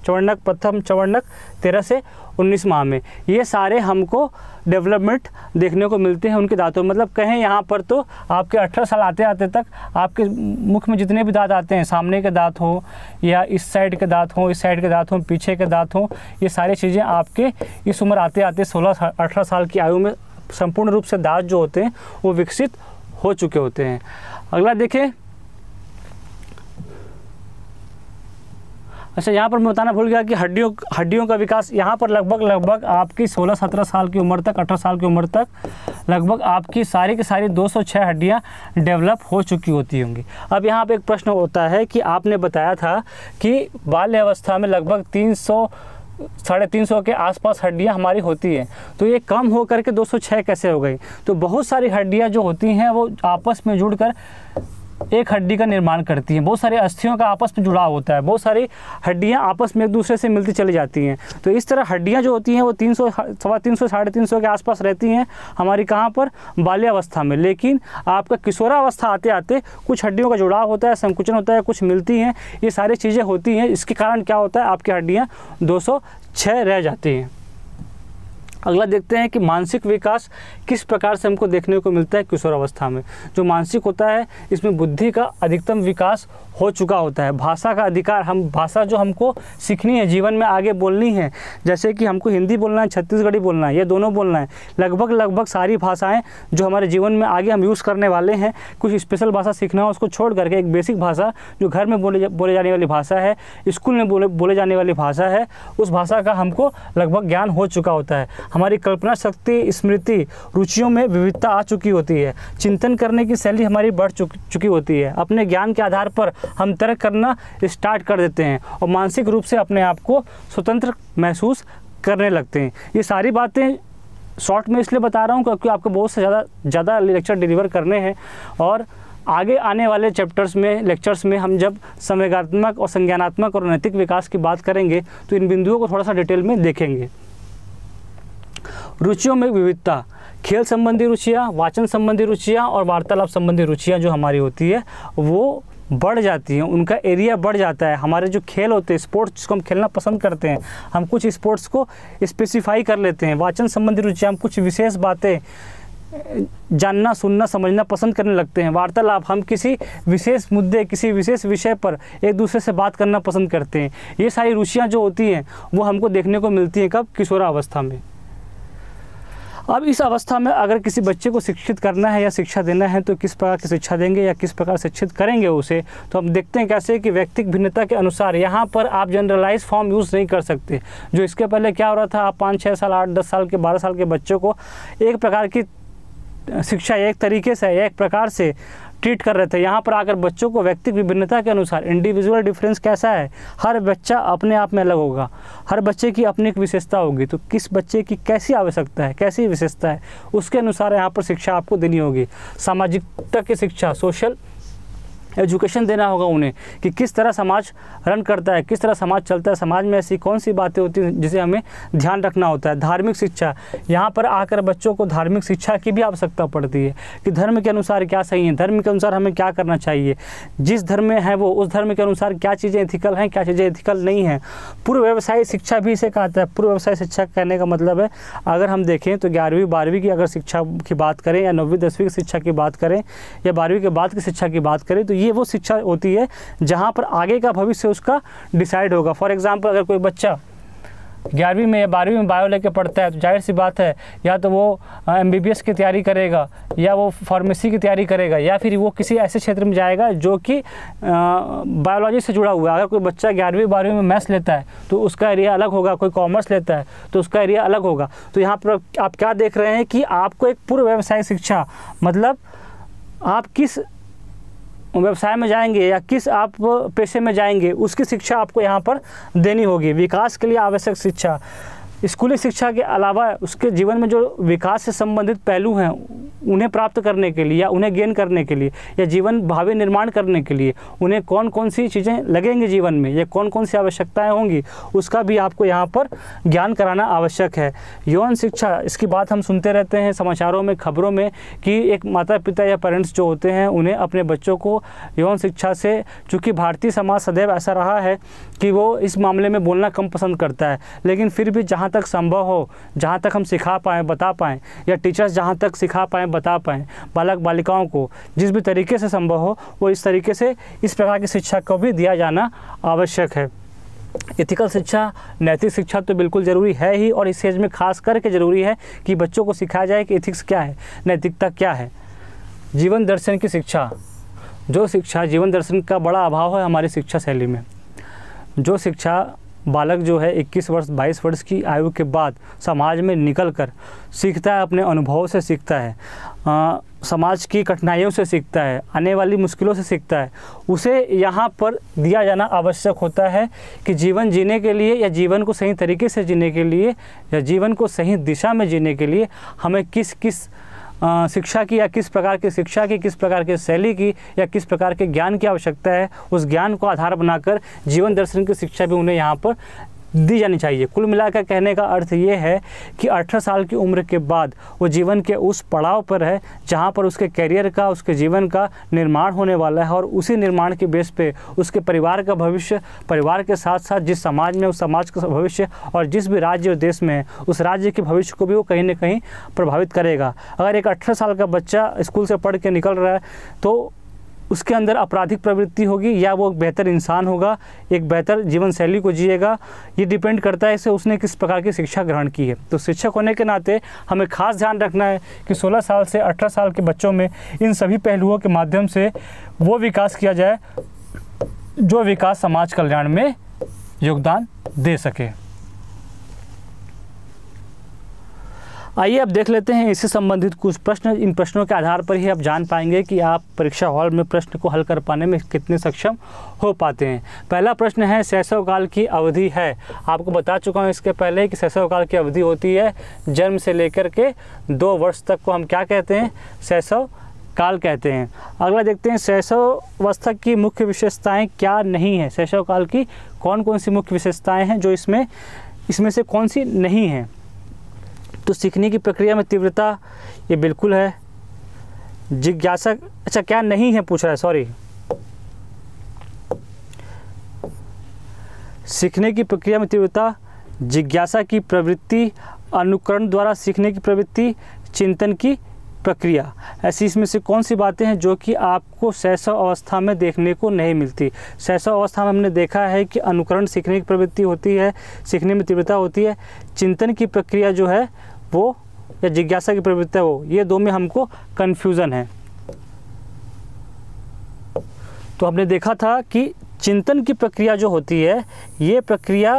चवर्णक प्रथम चवर्णक तेरह से उन्नीस माह में ये सारे हमको डेवलपमेंट देखने को मिलते हैं उनके दांतों में मतलब कहें यहाँ पर तो आपके अठारह साल आते आते तक आपके मुख में जितने भी दांत आते हैं सामने के दांत हों या इस साइड के दांत हों इस साइड के दांत हों पीछे के दांत हों ये सारी चीज़ें आपके इस उम्र आते आते सोलह अठारह साल की आयु में संपूर्ण रूप से दांत जो होते हैं वो विकसित हो चुके होते हैं अगला देखें अच्छा यहाँ पर मैं बताना भूल गया कि हड्डियों हड्डियों का विकास यहाँ पर लगभग लगभग आपकी 16-17 साल की उम्र तक 18 साल की उम्र तक लगभग आपकी सारी की सारी 206 हड्डियाँ डेवलप हो चुकी होती होंगी अब यहाँ पर एक प्रश्न होता है कि आपने बताया था कि बाल्यावस्था में लगभग तीन साढ़े तीन सौ के आसपास हड्डियाँ हमारी होती हैं तो ये कम हो करके 206 कैसे हो गई तो बहुत सारी हड्डियाँ जो होती हैं वो आपस में जुड़कर एक हड्डी का निर्माण करती हैं बहुत सारे अस्थियों का आपस में जुड़ाव होता है बहुत सारी हड्डियाँ आपस में एक दूसरे से मिलती चली जाती हैं तो इस तरह हड्डियाँ जो होती हैं वो तीन सौ सवा तीन सौ साढ़े तीन सौ के आसपास रहती हैं हमारी कहाँ पर बाल्यावस्था में लेकिन आपका किशोरावस्था आते आते कुछ हड्डियों का जुड़ाव होता है संकुचन होता है कुछ मिलती हैं ये सारी चीज़ें होती हैं इसके कारण क्या होता है आपकी हड्डियाँ दो रह जाती हैं अगला देखते हैं कि मानसिक विकास किस प्रकार से हमको देखने को मिलता है किशोरावस्था में जो मानसिक होता है इसमें बुद्धि का अधिकतम विकास हो चुका होता है भाषा का अधिकार हम भाषा जो हमको सीखनी है जीवन में आगे बोलनी है जैसे कि हमको हिंदी बोलना है छत्तीसगढ़ी बोलना है ये दोनों बोलना है लगभग लगभग सारी भाषाएं जो हमारे जीवन में आगे हम यूज़ करने वाले हैं कुछ स्पेशल भाषा सीखना हो उसको छोड़ करके एक बेसिक भाषा जो घर में बोले जा, बोले जाने वाली भाषा है स्कूल में बोले बोले जाने वाली भाषा है उस भाषा का हमको लगभग ज्ञान हो चुका होता है हमारी कल्पना शक्ति स्मृति रुचियों में विविधता आ चुकी होती है चिंतन करने की शैली हमारी बढ़ चुकी होती है अपने ज्ञान के आधार पर हम तर्क करना स्टार्ट कर देते हैं और मानसिक रूप से अपने आप को स्वतंत्र महसूस करने लगते हैं ये सारी बातें शॉर्ट में इसलिए बता रहा हूँ क्योंकि आपको बहुत से ज़्यादा ज़्यादा लेक्चर डिलीवर करने हैं और आगे आने वाले चैप्टर्स में लेक्चर्स में हम जब संवेगात्मक और संज्ञानात्मक और नैतिक विकास की बात करेंगे तो इन बिंदुओं को थोड़ा सा डिटेल में देखेंगे रुचियों में विविधता खेल संबंधी रुचियाँ वाचन संबंधी रुचियाँ और वार्तालाप संबंधी रुचियाँ जो हमारी होती है वो बढ़ जाती है उनका एरिया बढ़ जाता है हमारे जो खेल होते हैं स्पोर्ट्स जिसको हम खेलना पसंद करते हैं हम कुछ स्पोर्ट्स को स्पेसिफाई कर लेते हैं वाचन संबंधी रुचि हम कुछ विशेष बातें जानना सुनना समझना पसंद करने लगते हैं वार्तालाप हम किसी विशेष मुद्दे किसी विशेष विषय पर एक दूसरे से बात करना पसंद करते हैं ये सारी रुचियाँ जो होती हैं वो हमको देखने को मिलती हैं कब किशोरावस्था में अब इस अवस्था में अगर किसी बच्चे को शिक्षित करना है या शिक्षा देना है तो किस प्रकार की शिक्षा देंगे या किस प्रकार शिक्षित करेंगे उसे तो हम देखते हैं कैसे कि व्यक्तिक भिन्नता के अनुसार यहाँ पर आप जनरलाइज फॉर्म यूज़ नहीं कर सकते जो इसके पहले क्या हो रहा था आप पाँच छः साल आठ दस साल के बारह साल के बच्चों को एक प्रकार की शिक्षा एक तरीके से एक प्रकार से ट्रीट कर रहे थे यहाँ पर आकर बच्चों को व्यक्तिक विभिन्नता के अनुसार इंडिविजुअल डिफरेंस कैसा है हर बच्चा अपने आप में अलग होगा हर बच्चे की अपनी एक विशेषता होगी तो किस बच्चे की कैसी आवश्यकता है कैसी विशेषता है उसके अनुसार यहाँ पर शिक्षा आपको देनी होगी सामाजिकता की शिक्षा सोशल एजुकेशन देना होगा उन्हें कि किस तरह समाज रन करता है किस तरह समाज चलता है समाज में ऐसी कौन सी बातें होती हैं जिसे हमें ध्यान रखना होता है धार्मिक शिक्षा यहाँ पर आकर बच्चों को धार्मिक शिक्षा की भी आवश्यकता पड़ती है कि धर्म के अनुसार क्या सही है धर्म के अनुसार हमें क्या करना चाहिए जिस धर्म में है वो उस धर्म के अनुसार क्या चीज़ें इथिकल हैं क्या चीज़ें इथिकल नहीं हैं पूर्व व्यवसाय शिक्षा भी इसे कहता है पूर्व व्यवसाय शिक्षा कहने का मतलब है अगर हम देखें तो ग्यारहवीं बारहवीं की अगर शिक्षा की बात करें या नौवीं दसवीं की शिक्षा की बात करें या बारहवीं के बाद की शिक्षा की बात करें तो ये वो शिक्षा होती है जहाँ पर आगे का भविष्य उसका डिसाइड होगा फॉर एग्ज़ाम्पल अगर कोई बच्चा ग्यारहवीं में या बारहवीं में बायो लेके पढ़ता है तो जाहिर सी बात है या तो वो एम बी बी एस की तैयारी करेगा या वो फार्मेसी की तैयारी करेगा या फिर वो किसी ऐसे क्षेत्र में जाएगा जो कि बायोलॉजी से जुड़ा हुआ है अगर कोई बच्चा ग्यारहवीं बारहवीं में मैथ्स लेता है तो उसका एरिया अलग होगा कोई कॉमर्स लेता है तो उसका एरिया अलग होगा तो यहाँ पर आप क्या देख रहे हैं कि आपको एक पूर्व व्यवसायिक शिक्षा मतलब आप किस व्यवसाय में जाएंगे या किस आप पेशे में जाएंगे उसकी शिक्षा आपको यहाँ पर देनी होगी विकास के लिए आवश्यक शिक्षा स्कूली शिक्षा के अलावा उसके जीवन में जो विकास से संबंधित पहलू हैं उन्हें प्राप्त करने के लिए या उन्हें गेन करने के लिए या जीवन भावी निर्माण करने के लिए उन्हें कौन कौन सी चीज़ें लगेंगी जीवन में या कौन कौन सी आवश्यकताएं होंगी उसका भी आपको यहाँ पर ज्ञान कराना आवश्यक है यौन शिक्षा इसकी बात हम सुनते रहते हैं समाचारों में खबरों में कि एक माता पिता या पेरेंट्स जो होते हैं उन्हें अपने बच्चों को यौन शिक्षा से चूँकि भारतीय समाज सदैव ऐसा रहा है कि वो इस मामले में बोलना कम पसंद करता है लेकिन फिर भी जहाँ तक संभव हो जहाँ तक हम सिखा पाएँ बता पाएँ या टीचर्स जहाँ तक सिखा पाएँ बता पाएँ बालक बालिकाओं को जिस भी तरीके से संभव हो वो इस तरीके से इस प्रकार की शिक्षा को भी दिया जाना आवश्यक है एथिकल शिक्षा नैतिक शिक्षा तो बिल्कुल ज़रूरी है ही और इस एज में खास करके ज़रूरी है कि बच्चों को सिखाया जाए कि एथिक्स क्या है नैतिकता क्या है जीवन दर्शन की शिक्षा जो शिक्षा जीवन दर्शन का बड़ा अभाव है हमारी शिक्षा शैली में जो शिक्षा बालक जो है 21 वर्ष 22 वर्ष की आयु के बाद समाज में निकलकर सीखता है अपने अनुभव से सीखता है आ, समाज की कठिनाइयों से सीखता है आने वाली मुश्किलों से सीखता है उसे यहाँ पर दिया जाना आवश्यक होता है कि जीवन जीने के लिए या जीवन को सही तरीके से जीने के लिए या जीवन को सही दिशा में जीने के लिए हमें किस किस शिक्षा की या किस प्रकार की शिक्षा की किस प्रकार के शैली की या किस प्रकार के ज्ञान की आवश्यकता है उस ज्ञान को आधार बनाकर जीवन दर्शन की शिक्षा भी उन्हें यहाँ पर दी जानी चाहिए कुल मिलाकर कहने का अर्थ ये है कि अठारह साल की उम्र के बाद वो जीवन के उस पड़ाव पर है जहाँ पर उसके कैरियर का उसके जीवन का निर्माण होने वाला है और उसी निर्माण के बेस पे उसके परिवार का भविष्य परिवार के साथ साथ जिस समाज में उस समाज का भविष्य और जिस भी राज्य और देश में है उस राज्य के भविष्य को भी वो कहीं ना कहीं प्रभावित करेगा अगर एक अठारह साल का बच्चा स्कूल से पढ़ के निकल रहा है तो उसके अंदर आपराधिक प्रवृत्ति होगी या वो बेहतर इंसान होगा एक बेहतर जीवन शैली को जिएगा ये डिपेंड करता है इसे उसने किस प्रकार की शिक्षा ग्रहण की है तो शिक्षक होने के नाते हमें खास ध्यान रखना है कि 16 साल से 18 साल के बच्चों में इन सभी पहलुओं के माध्यम से वो विकास किया जाए जो विकास समाज कल्याण में योगदान दे सके आइए अब देख लेते हैं इससे संबंधित कुछ प्रश्न इन प्रश्नों के आधार पर ही आप जान पाएंगे कि आप परीक्षा हॉल में प्रश्न को हल कर पाने में कितने सक्षम हो पाते हैं पहला प्रश्न है शैशव काल की अवधि है आपको बता चुका हूँ इसके पहले कि शैशव काल की अवधि होती है जन्म से लेकर के दो वर्ष तक को हम क्या कहते हैं शैशव काल कहते हैं अगला देखते हैं शैशवावस्था की मुख्य विशेषताएं क्या नहीं है शैशव काल की कौन कौन सी मुख्य विशेषताएं हैं जो इसमें इसमें से कौन सी नहीं हैं तो सीखने की प्रक्रिया में तीव्रता ये बिल्कुल है जिज्ञासा अच्छा क्या नहीं है पूछ रहा है सॉरी सीखने की प्रक्रिया में तीव्रता जिज्ञासा की प्रवृत्ति अनुकरण द्वारा सीखने की प्रवृत्ति चिंतन की प्रक्रिया ऐसी इसमें से कौन सी बातें हैं जो कि आपको शैशव अवस्था में देखने को नहीं मिलती सहसा अवस्था में हमने देखा है कि अनुकरण सीखने की प्रवृत्ति होती है सीखने में तीव्रता होती है चिंतन की प्रक्रिया जो है वो या जिज्ञासा की प्रवृत्ति वो ये दो में हमको कन्फ्यूज़न है तो हमने देखा था कि चिंतन की प्रक्रिया जो होती है ये प्रक्रिया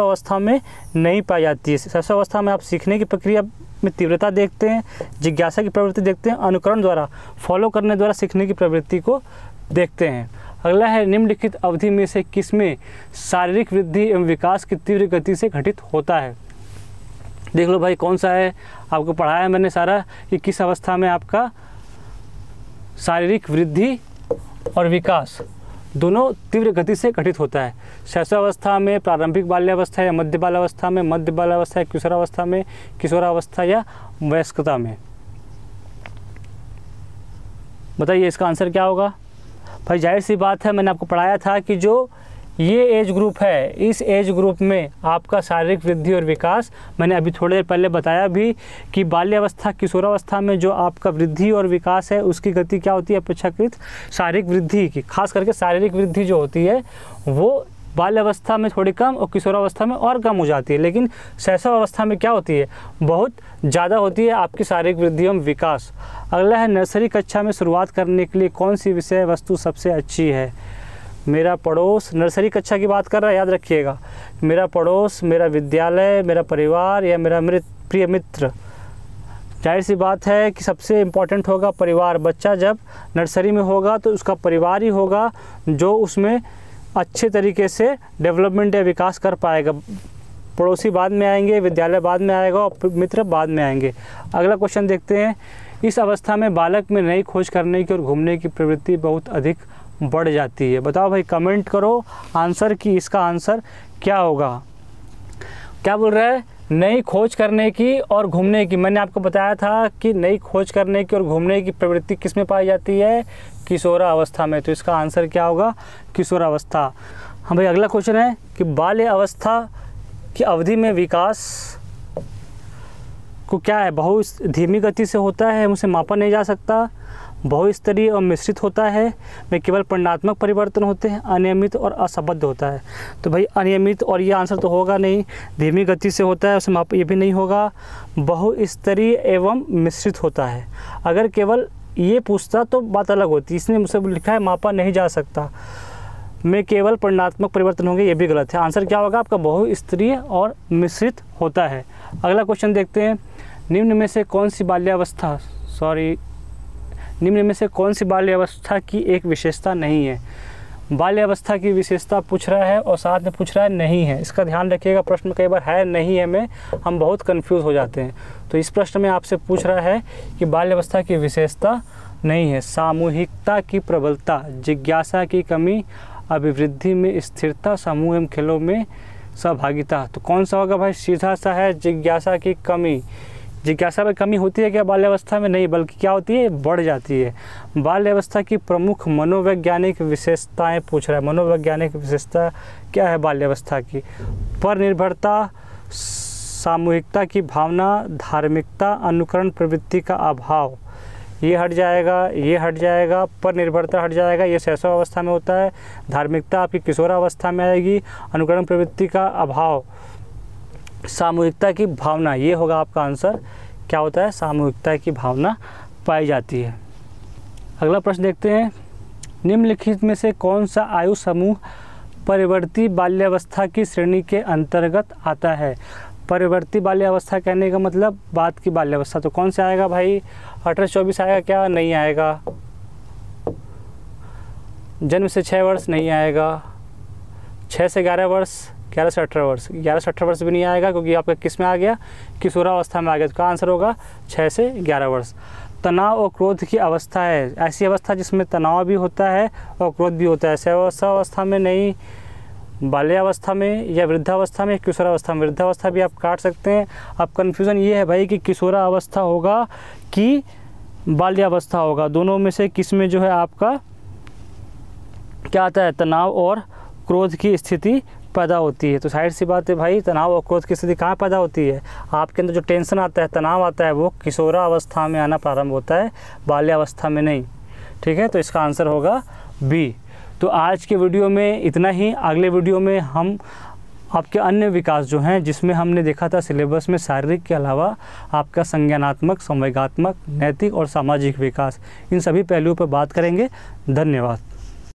अवस्था में नहीं पाई जाती है अवस्था में आप सीखने की प्रक्रिया में तीव्रता देखते हैं जिज्ञासा की प्रवृत्ति देखते हैं अनुकरण द्वारा फॉलो करने द्वारा सीखने की प्रवृत्ति को देखते हैं अगला है निम्नलिखित अवधि में से किस में शारीरिक वृद्धि एवं विकास की तीव्र गति से घटित होता है देख लो भाई कौन सा है आपको पढ़ाया है मैंने सारा कि किस अवस्था में आपका शारीरिक वृद्धि और विकास दोनों तीव्र गति से घटित होता है शैशवावस्था में प्रारंभिक बाल्यावस्था या मध्य बालावस्था में मध्य बालावस्था या किशोरावस्था में किशोरावस्था या वयस्कता में बताइए इसका आंसर क्या होगा भाई जाहिर सी बात है मैंने आपको पढ़ाया था कि जो ये एज ग्रुप है इस एज ग्रुप में आपका शारीरिक वृद्धि और विकास मैंने अभी थोड़ी देर पहले बताया भी कि बाल्यावस्था किशोरावस्था में जो आपका वृद्धि और विकास है उसकी गति क्या होती है अपेक्षाकृत शारीरिक वृद्धि की खास करके शारीरिक वृद्धि जो होती है वो बाल्यावस्था में थोड़ी कम और किशोरावस्था में और कम हो जाती है लेकिन शैशव अवस्था में क्या होती है बहुत ज़्यादा होती है आपकी शारीरिक वृद्धि एवं विकास अगला है नर्सरी कक्षा में शुरुआत करने के लिए कौन सी विषय वस्तु सबसे अच्छी है मेरा पड़ोस नर्सरी कक्षा की बात कर रहा है याद रखिएगा मेरा पड़ोस मेरा विद्यालय मेरा परिवार या मेरा मृत प्रिय मित्र जाहिर सी बात है कि सबसे इम्पॉर्टेंट होगा परिवार बच्चा जब नर्सरी में होगा तो उसका परिवार ही होगा जो उसमें अच्छे तरीके से डेवलपमेंट या विकास कर पाएगा पड़ोसी बाद में आएंगे विद्यालय बाद में आएगा और मित्र बाद में आएंगे अगला क्वेश्चन देखते हैं इस अवस्था में बालक में नई खोज करने की और घूमने की प्रवृत्ति बहुत अधिक बढ़ जाती है बताओ भाई कमेंट करो आंसर कि इसका आंसर क्या होगा क्या बोल रहा है नई खोज करने की और घूमने की मैंने आपको बताया था कि नई खोज करने की और घूमने की प्रवृत्ति किस में पाई जाती है किशोरावस्था में तो इसका आंसर क्या होगा किशोरावस्था हाँ भाई अगला क्वेश्चन है कि बाल्य अवस्था की अवधि में विकास को क्या है बहुत धीमी गति से होता है उसे मापा नहीं जा सकता बहुस्तरीय और मिश्रित होता है में केवल परिणात्मक परिवर्तन होते हैं अनियमित और असबद्ध होता है तो भाई अनियमित और ये आंसर तो होगा नहीं धीमी गति से होता है उसमें ये भी नहीं होगा बहुस्तरीय एवं मिश्रित होता है अगर केवल ये पूछता तो बात अलग होती इसने मुझसे लिखा है मापा नहीं जा सकता में केवल परिणात्मक परिवर्तन होंगे ये भी गलत है आंसर क्या होगा आपका बहुस्तरीय और मिश्रित होता है अगला क्वेश्चन देखते हैं निम्न में से कौन सी बाल्यावस्था सॉरी निम्न में से कौन सी बाल्यावस्था की एक विशेषता नहीं है बाल्यावस्था की विशेषता पूछ रहा है और साथ में पूछ रहा है नहीं है इसका ध्यान रखिएगा प्रश्न कई बार है नहीं है में हम बहुत कंफ्यूज हो जाते हैं तो इस प्रश्न में आपसे पूछ रहा है कि बाल्यावस्था की विशेषता नहीं है सामूहिकता की प्रबलता जिज्ञासा की कमी अभिवृद्धि में स्थिरता समूह एवं खेलों में सहभागिता तो कौन सा होगा भाई सीधा सा है जिज्ञासा की कमी जिज्ञासा में कमी होती है क्या बाल्यावस्था में नहीं बल्कि क्या होती है बढ़ जाती है बाल्यावस्था की प्रमुख मनोवैज्ञानिक विशेषताएं पूछ रहा है मनोवैज्ञानिक विशेषता क्या है बाल्यावस्था की पर निर्भरता सामूहिकता की भावना धार्मिकता अनुकरण प्रवृत्ति का अभाव ये हट जाएगा ये हट जाएगा पर निर्भरता हट जाएगा ये शैशव अवस्था में होता है धार्मिकता आपकी किशोरावस्था में आएगी अनुकरण प्रवृत्ति का अभाव सामूहिकता की भावना ये होगा आपका आंसर क्या होता है सामूहिकता की भावना पाई जाती है अगला प्रश्न देखते हैं निम्नलिखित में से कौन सा आयु समूह परिवर्ती बाल्यावस्था की श्रेणी के अंतर्गत आता है परिवर्ती बाल्यावस्था कहने का मतलब बात की बाल्यावस्था तो कौन सा आएगा भाई अठारह चौबीस आएगा क्या नहीं आएगा जन्म से छः वर्ष नहीं आएगा छः से ग्यारह वर्ष ग्यारह से अठारह वर्ष ग्यारह से अठारह वर्ष भी नहीं आएगा क्योंकि आपका किस में आ गया किशोरावस्था में आ गया उसका तो आंसर होगा छः से ग्यारह वर्ष तनाव और क्रोध की अवस्था है ऐसी अवस्था जिसमें तनाव भी होता है और क्रोध भी होता है अवस्था में नहीं बाल्यावस्था में या वृद्धावस्था में किशोरावस्था में वृद्धावस्था भी आप काट सकते हैं अब कन्फ्यूज़न ये है भाई कि किशोरा अवस्था होगा कि बाल्यावस्था होगा दोनों में से किस में जो है आपका क्या आता है तनाव और क्रोध की स्थिति पैदा होती है तो साइड सी बात है भाई तनाव और क्रोध की स्थिति कहाँ पैदा होती है आपके अंदर जो टेंशन आता है तनाव आता है वो किशोरा अवस्था में आना प्रारंभ होता है बाल्यावस्था में नहीं ठीक है तो इसका आंसर होगा बी तो आज के वीडियो में इतना ही अगले वीडियो में हम आपके अन्य विकास जो हैं जिसमें हमने देखा था सिलेबस में शारीरिक के अलावा आपका संज्ञानात्मक संवेगात्मक नैतिक और सामाजिक विकास इन सभी पहलुओं पर बात करेंगे धन्यवाद